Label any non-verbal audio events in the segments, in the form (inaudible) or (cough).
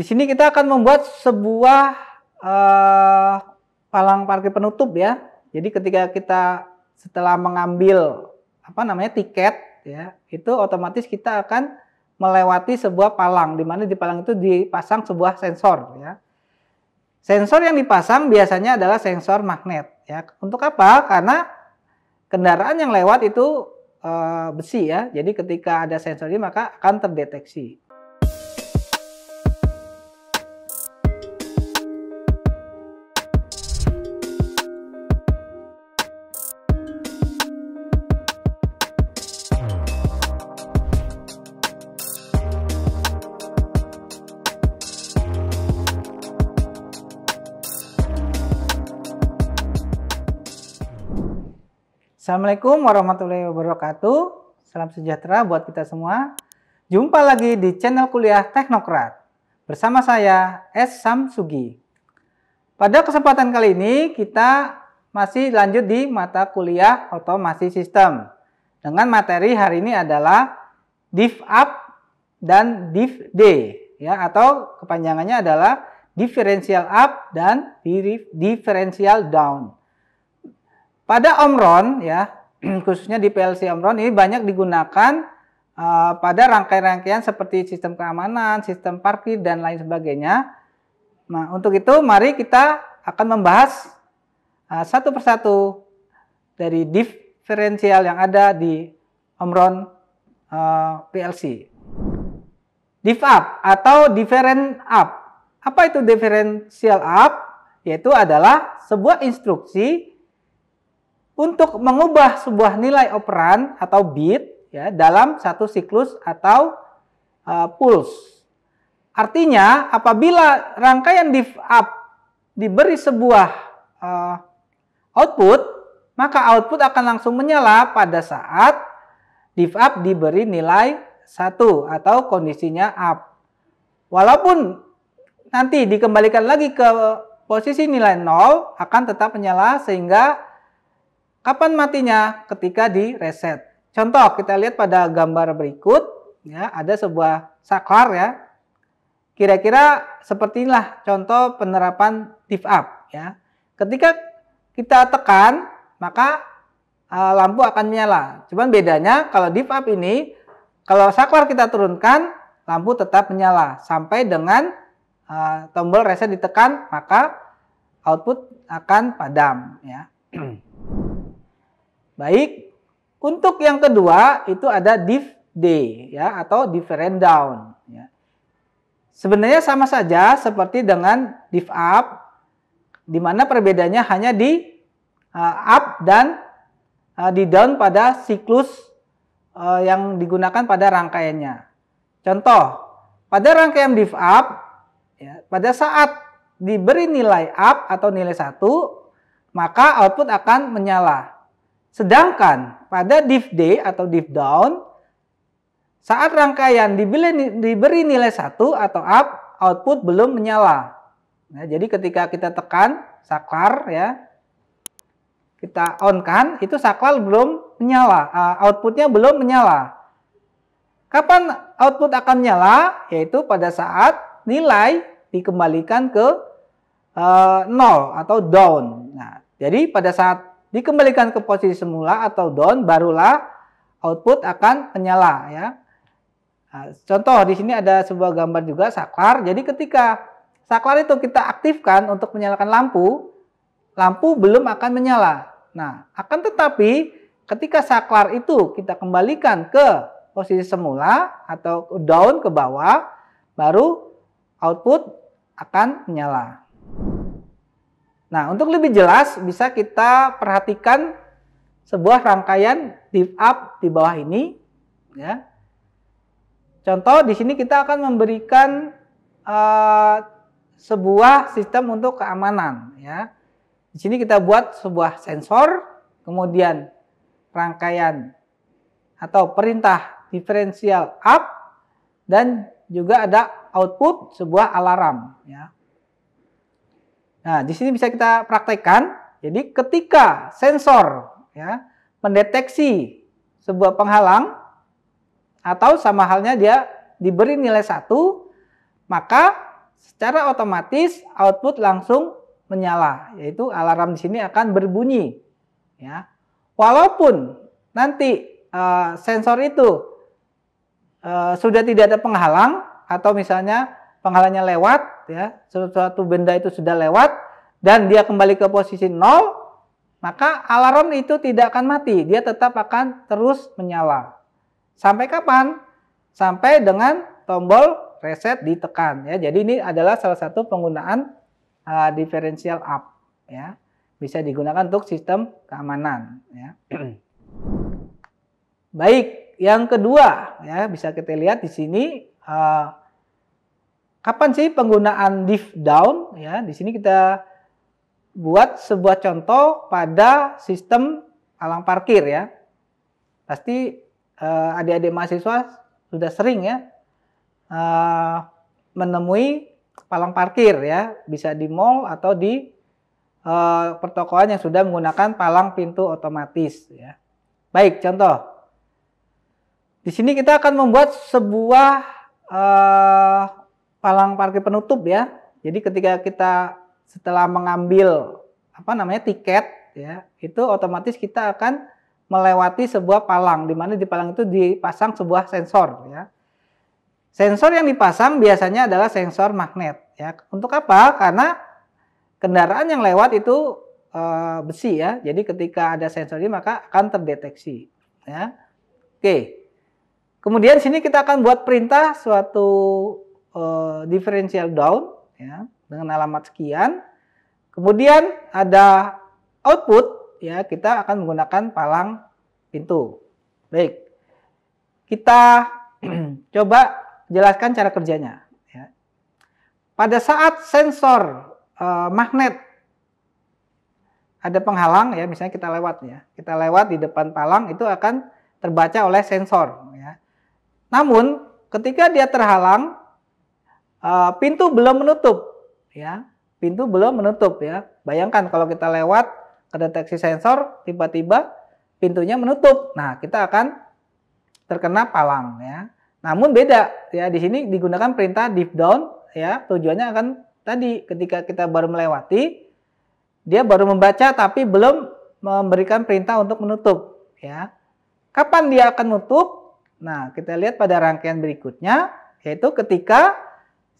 Di sini kita akan membuat sebuah uh, palang parkir penutup ya. Jadi ketika kita setelah mengambil apa namanya tiket ya, itu otomatis kita akan melewati sebuah palang di mana di palang itu dipasang sebuah sensor ya. Sensor yang dipasang biasanya adalah sensor magnet ya. Untuk apa? Karena kendaraan yang lewat itu e, besi ya. Jadi ketika ada sensor ini maka akan terdeteksi. Assalamualaikum warahmatullahi wabarakatuh. Salam sejahtera buat kita semua. Jumpa lagi di channel kuliah Teknokrat. Bersama saya S. Sam Sugi. Pada kesempatan kali ini kita masih lanjut di mata kuliah otomasi sistem. Dengan materi hari ini adalah div up dan div d ya atau kepanjangannya adalah differential up dan differential down. Pada Omron ya, (clears throat) khususnya di PLC Omron ini banyak digunakan uh, pada rangkaian-rangkaian seperti sistem keamanan, sistem parkir dan lain sebagainya. Nah, untuk itu mari kita akan membahas uh, satu persatu dari diferensial yang ada di Omron uh, eh, PLC. Diff up atau different up. Apa itu differential up? Yaitu adalah sebuah instruksi untuk mengubah sebuah nilai operan atau bit ya dalam satu siklus atau uh, eh, pulse. Artinya apabila rangkaian div up diberi sebuah uh, output, maka output akan langsung menyala pada saat div up diberi nilai satu atau kondisinya up. Walaupun nanti dikembalikan lagi ke posisi nilai 0 akan tetap menyala sehingga Kapan matinya? Ketika di reset. Contoh kita lihat pada gambar berikut ya ada sebuah saklar ya. Kira-kira seperti inilah contoh penerapan tip up ya. Ketika kita tekan maka eh, lampu akan menyala. Cuman bedanya kalau deep up ini kalau saklar kita turunkan lampu tetap menyala sampai dengan eh, tombol reset ditekan maka output akan padam ya. Baik, untuk yang kedua itu ada div D ya atau different down. Ya. Sebenarnya sama saja seperti dengan div up, di mana perbedaannya hanya di uh, up dan uh, di down pada siklus uh, yang digunakan pada rangkaiannya. Contoh, pada rangkaian div up, ya, pada saat diberi nilai up atau nilai satu, maka output akan menyala. Sedangkan pada div D atau div down, saat rangkaian diberi nilai satu atau up, output belum menyala. Nah, jadi ketika kita tekan saklar ya, kita on kan, itu saklar belum menyala, outputnya belum menyala. Kapan output akan menyala? Yaitu pada saat nilai dikembalikan ke uh, nol atau down. Nah, jadi pada saat dikembalikan ke posisi semula atau down barulah output akan menyala ya. Nah, contoh di sini ada sebuah gambar juga saklar. Jadi ketika saklar itu kita aktifkan untuk menyalakan lampu, lampu belum akan menyala. Nah, akan tetapi ketika saklar itu kita kembalikan ke posisi semula atau down ke bawah, baru output akan menyala. Nah, untuk lebih jelas bisa kita perhatikan sebuah rangkaian div up di bawah ini ya. Contoh di sini kita akan memberikan uh, sebuah sistem untuk keamanan ya. Di sini kita buat sebuah sensor, kemudian rangkaian atau perintah diferensial up dan juga ada output sebuah alarm ya. Nah, di sini bisa kita praktekkan. Jadi ketika sensor ya mendeteksi sebuah penghalang atau sama halnya dia diberi nilai satu, maka secara otomatis output langsung menyala, yaitu alarm di sini akan berbunyi. Ya, walaupun nanti e, sensor itu e, sudah tidak ada penghalang atau misalnya penghalangnya lewat, ya sesuatu benda itu sudah lewat dan dia kembali ke posisi nol, maka alarm itu tidak akan mati, dia tetap akan terus menyala. Sampai kapan? Sampai dengan tombol reset ditekan ya. Jadi ini adalah salah satu penggunaan uh, differential up ya. Bisa digunakan untuk sistem keamanan ya. Baik, yang kedua ya bisa kita lihat di sini uh, Kapan sih penggunaan div down? Ya, di sini kita buat sebuah contoh pada sistem alang parkir ya. Pasti adik eh, adik-adik mahasiswa sudah sering ya eh, menemui palang parkir ya, bisa di mall atau di eh, pertokoan yang sudah menggunakan palang pintu otomatis ya. Baik, contoh. Di sini kita akan membuat sebuah eh, palang parkir penutup ya. Jadi ketika kita setelah mengambil apa namanya tiket ya, itu otomatis kita akan melewati sebuah palang di mana di palang itu dipasang sebuah sensor ya. Sensor yang dipasang biasanya adalah sensor magnet ya. Untuk apa? Karena kendaraan yang lewat itu e, besi ya. Jadi ketika ada sensor ini maka akan terdeteksi ya. Oke. Kemudian sini kita akan buat perintah suatu uh, eh, diferensial down ya dengan alamat sekian. Kemudian ada output ya kita akan menggunakan palang pintu. Baik. Kita (clears throat) coba jelaskan cara kerjanya ya. Pada saat sensor uh, magnet ada penghalang ya misalnya kita lewat ya kita lewat di depan palang itu akan terbaca oleh sensor ya namun ketika dia terhalang Eh, pintu belum menutup ya pintu belum menutup ya bayangkan kalau kita lewat kedeteksi sensor tiba-tiba pintunya menutup nah kita akan terkena palang ya namun beda ya di sini digunakan perintah deep down ya tujuannya akan tadi ketika kita baru melewati dia baru membaca tapi belum memberikan perintah untuk menutup ya kapan dia akan menutup nah kita lihat pada rangkaian berikutnya yaitu ketika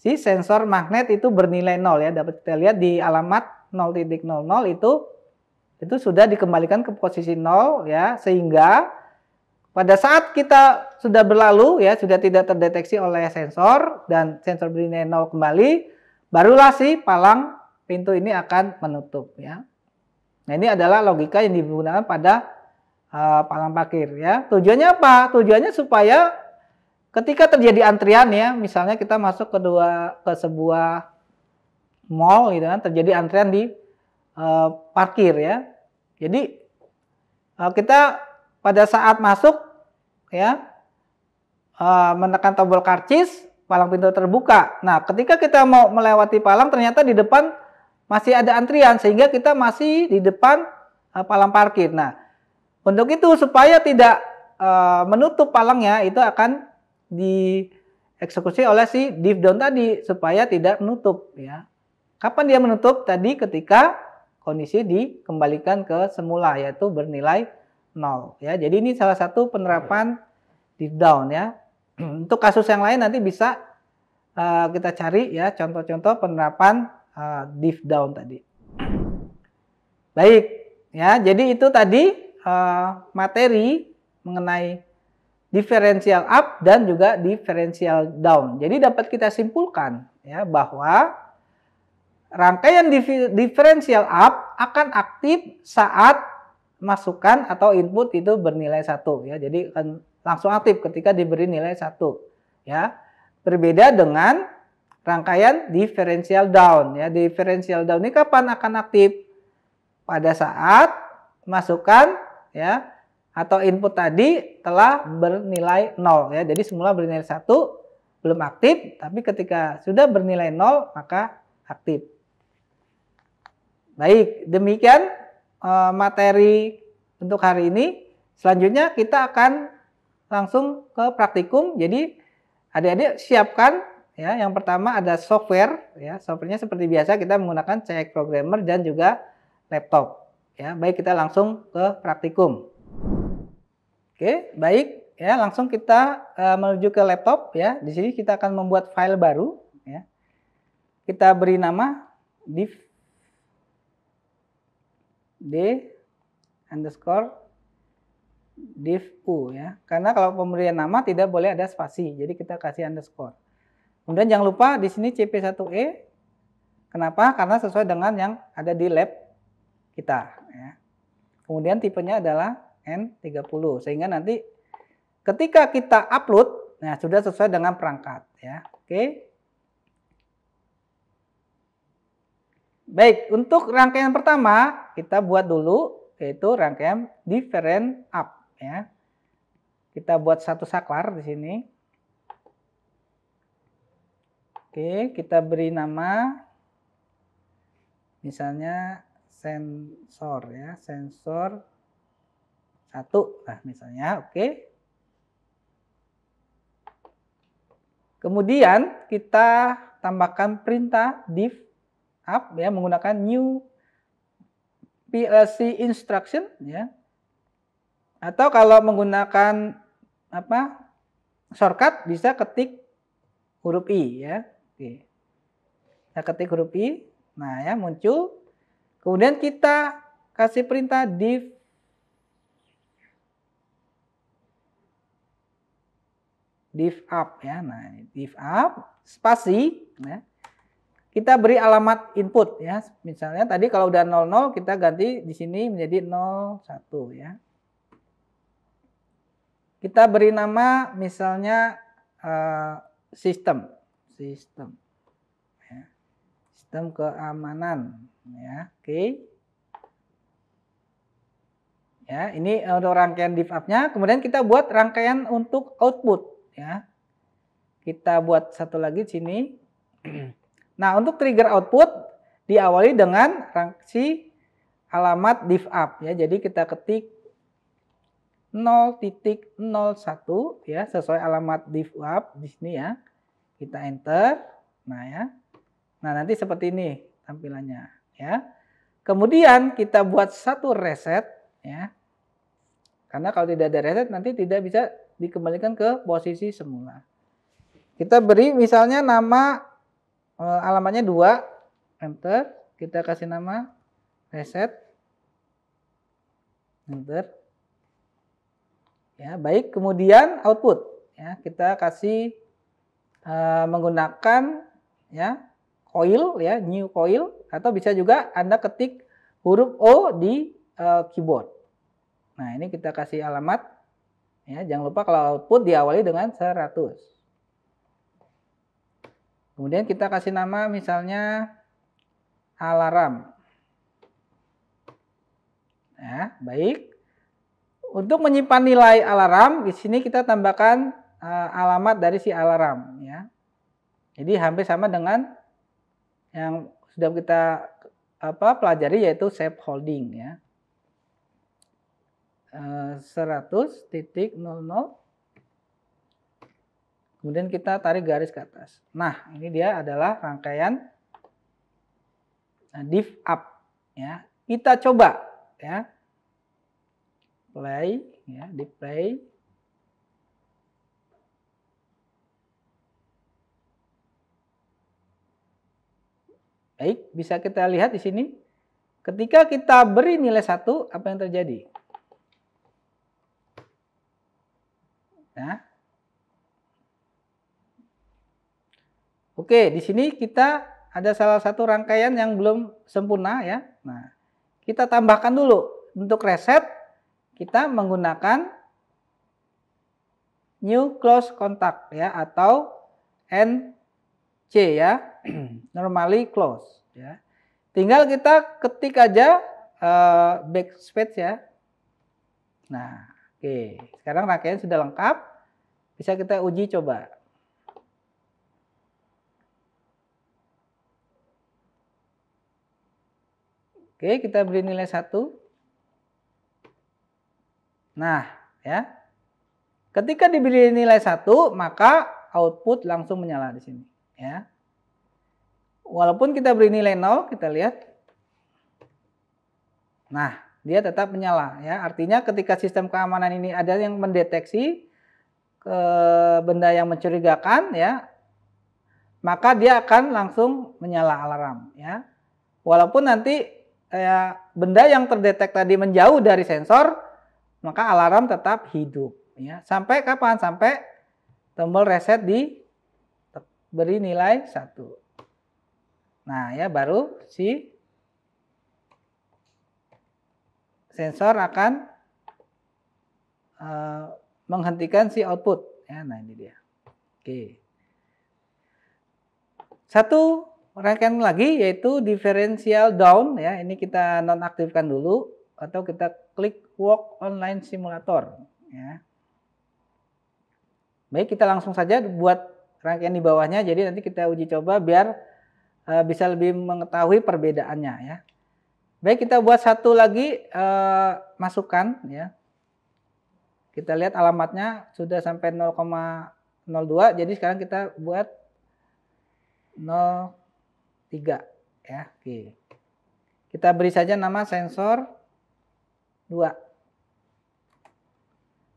si sensor magnet itu bernilai nol ya. Dapat kita lihat di alamat 0.00 itu itu sudah dikembalikan ke posisi nol ya sehingga pada saat kita sudah berlalu ya sudah tidak terdeteksi oleh sensor dan sensor bernilai nol kembali barulah si palang pintu ini akan menutup ya. Nah ini adalah logika yang digunakan pada uh, palang parkir ya. Tujuannya apa? Tujuannya supaya Ketika terjadi antrian ya, misalnya kita masuk ke dua ke sebuah mall gitu kan, terjadi antrian di uh, parkir ya. Jadi uh, kita pada saat masuk ya uh, menekan tombol karcis, palang pintu terbuka. Nah, ketika kita mau melewati palang ternyata di depan masih ada antrian sehingga kita masih di depan uh, palang parkir. Nah, untuk itu supaya tidak uh, menutup palangnya itu akan dieksekusi oleh si div down tadi supaya tidak menutup ya. Kapan dia menutup? Tadi ketika kondisi dikembalikan ke semula yaitu bernilai nol ya. Jadi ini salah satu penerapan div down ya. (clears throat) Untuk kasus yang lain nanti bisa uh, kita cari ya contoh-contoh penerapan uh, div down tadi. Baik, ya. Jadi itu tadi uh, materi mengenai diferensial up dan juga diferensial down. Jadi dapat kita simpulkan ya bahwa rangkaian differential diferensial up akan aktif saat masukan atau input itu bernilai satu ya. Jadi akan langsung aktif ketika diberi nilai satu ya. Berbeda dengan rangkaian diferensial down ya. Diferensial down ini kapan akan aktif? Pada saat masukan ya atau input tadi telah bernilai nol ya. Jadi semula bernilai satu belum aktif, tapi ketika sudah bernilai nol maka aktif. Baik, demikian eh, materi untuk hari ini. Selanjutnya kita akan langsung ke praktikum. Jadi adik-adik siapkan ya. Yang pertama ada software ya. Softwarenya seperti biasa kita menggunakan CX Programmer dan juga laptop. Ya, baik kita langsung ke praktikum. Oke, baik. Ya, langsung kita uh, menuju ke laptop ya. Di sini kita akan membuat file baru ya. Kita beri nama div d underscore div u ya. Karena kalau pemberian nama tidak boleh ada spasi. Jadi kita kasih underscore. Kemudian jangan lupa di sini CP1E. Kenapa? Karena sesuai dengan yang ada di lab kita ya. Kemudian tipenya adalah N30. Sehingga nanti ketika kita upload, nah sudah sesuai dengan perangkat ya. Oke. Baik, untuk rangkaian pertama kita buat dulu yaitu rangkaian different up ya. Kita buat satu saklar di sini. Oke, kita beri nama misalnya sensor ya, sensor satu, nah misalnya, oke. Kemudian kita tambahkan perintah div up ya menggunakan new PLC instruction ya. Atau kalau menggunakan apa shortcut bisa ketik huruf i ya. Oke. saya ketik huruf i, nah ya muncul. Kemudian kita kasih perintah div div up ya. Nah, div up spasi ya. Kita beri alamat input ya. Misalnya tadi kalau udah 00 kita ganti di sini menjadi 01 ya. Kita beri nama misalnya uh, sistem, sistem. Ya. Sistem keamanan ya. Oke. Okay. Ya, ini untuk rangkaian div up-nya. Kemudian kita buat rangkaian untuk output ya. Kita buat satu lagi sini. (clears throat) Nah, untuk trigger output diawali dengan rangsi alamat div up ya. Jadi kita ketik 0.01 ya sesuai alamat div up di sini ya. Kita enter. Nah, ya. Nah, nanti seperti ini tampilannya ya. Kemudian kita buat satu reset ya. Karena kalau tidak ada reset nanti tidak bisa dikembalikan ke posisi semula. Kita beri misalnya nama eh, alamatnya 2, enter, kita kasih nama reset, enter. Ya, baik, kemudian output. Ya, kita kasih uh, menggunakan ya coil ya, new coil atau bisa juga Anda ketik huruf O di uh, keyboard. Nah, ini kita kasih alamat Ya, jangan lupa kalau output diawali dengan 100. Kemudian kita kasih nama misalnya alarm. Ya, baik. Untuk menyimpan nilai alarm, di sini kita tambahkan uh, alamat dari si alarm ya. Jadi hampir sama dengan yang sudah kita apa pelajari yaitu save holding ya. 100.00 eh, kemudian kita tarik garis ke atas. Nah, ini dia adalah rangkaian eh, div up ya. Kita coba ya. Play ya, di play. Baik, bisa kita lihat di sini. Ketika kita beri nilai satu apa yang terjadi? Ya. Oke, di sini kita ada salah satu rangkaian yang belum sempurna ya. Nah, kita tambahkan dulu untuk reset kita menggunakan new close contact ya atau NC ya. (clears throat) Normally close ya. Tinggal kita ketik aja uh, backspace ya. Nah, Oke, sekarang rangkaian sudah lengkap. Bisa kita uji coba. Oke, kita beri nilai satu. Nah, ya. Ketika diberi nilai satu, maka output langsung menyala di sini, ya. Walaupun kita beri nilai nol, kita lihat. Nah, dia tetap menyala ya. Artinya ketika sistem keamanan ini ada yang mendeteksi ke benda yang mencurigakan ya, maka dia akan langsung menyala alarm ya. Walaupun nanti ya, benda yang terdetek tadi menjauh dari sensor, maka alarm tetap hidup ya. Sampai kapan? Sampai tombol reset diberi nilai satu. Nah, ya baru si sensor akan uh, menghentikan si output. Ya, nah ini dia. Oke. Satu rangkaian lagi yaitu differential down ya. Ini kita nonaktifkan dulu atau kita klik walk online simulator ya. Baik, kita langsung saja buat rangkaian di bawahnya. Jadi nanti kita uji coba biar uh, bisa lebih mengetahui perbedaannya ya. Baik, kita buat satu lagi eh, masukan ya. Kita lihat alamatnya sudah sampai 0,02. Jadi sekarang kita buat 03 ya. Oke. Kita beri saja nama sensor 2.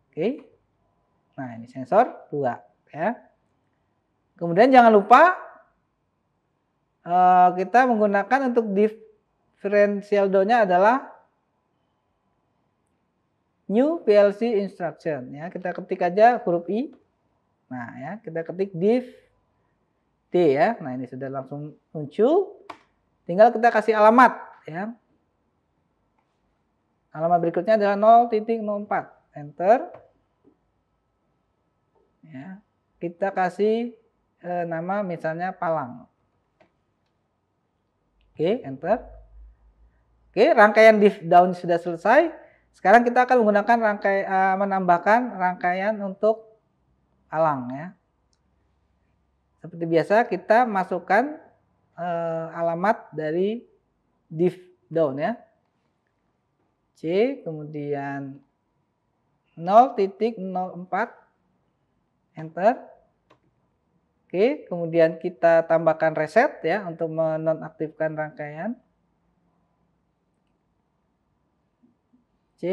Oke. Nah, ini sensor 2 ya. Kemudian jangan lupa eh, kita menggunakan untuk div do nya adalah new PLC instruction ya. Kita ketik aja huruf i. Nah, ya, kita ketik div t ya. Nah, ini sudah langsung muncul. Tinggal kita kasih alamat ya. Alamat berikutnya adalah 0.04. Enter. Ya. Kita kasih eh, nama misalnya Palang. Oke, enter. Oke, rangkaian div down sudah selesai. Sekarang kita akan menggunakan rangkai uh, menambahkan rangkaian untuk alang ya. Seperti biasa kita masukkan uh, alamat dari div down ya. C kemudian 0.04 enter. Oke, kemudian kita tambahkan reset ya untuk menonaktifkan rangkaian. C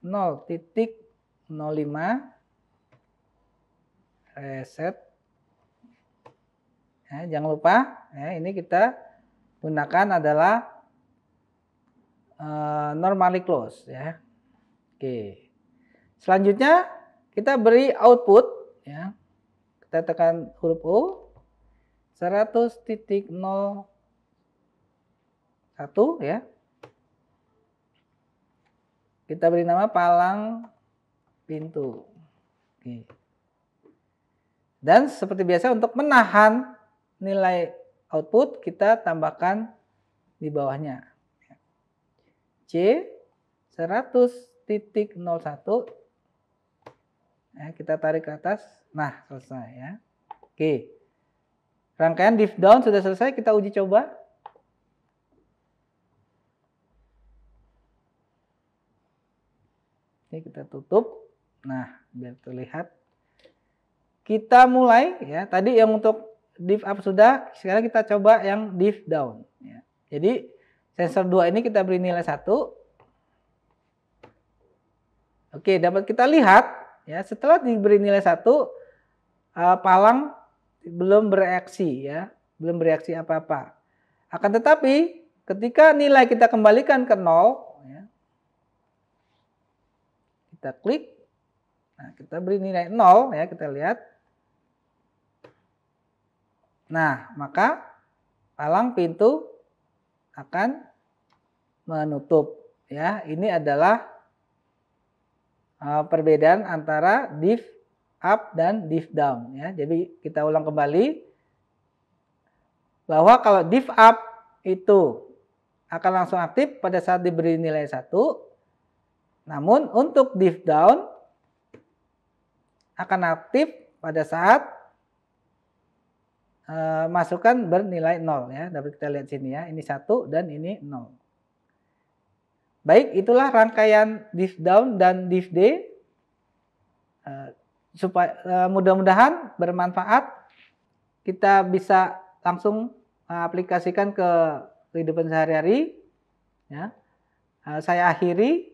0.05 reset. Ya, jangan lupa, ya, ini kita gunakan adalah uh, normally close. Ya. Oke. Selanjutnya kita beri output. Ya. Kita tekan huruf O. 100.01 ya kita beri nama palang pintu. Oke. Dan seperti biasa untuk menahan nilai output kita tambahkan di bawahnya. C 100.01 ya, kita tarik ke atas. Nah, selesai ya. Oke. Rangkaian div down sudah selesai, kita uji coba. Ini kita tutup. Nah, biar terlihat. Kita mulai ya. Tadi yang untuk div up sudah, sekarang kita coba yang div down. Ya. Jadi sensor 2 ini kita beri nilai 1. Oke, dapat kita lihat ya setelah diberi nilai 1 uh, eh, palang belum bereaksi ya, belum bereaksi apa-apa. Akan tetapi ketika nilai kita kembalikan ke nol, ya, kita klik. Nah, kita beri nilai 0 ya, kita lihat. Nah, maka palang pintu akan menutup ya. Ini adalah e, perbedaan antara div up dan div down ya. Jadi kita ulang kembali bahwa kalau div up itu akan langsung aktif pada saat diberi nilai 1 namun untuk div down akan aktif pada saat e, masukan bernilai nol ya. Dapat kita lihat sini ya. Ini satu dan ini nol. Baik, itulah rangkaian div down dan div day. E, eh, supaya e, mudah-mudahan bermanfaat. Kita bisa langsung aplikasikan ke kehidupan sehari-hari ya. E, saya akhiri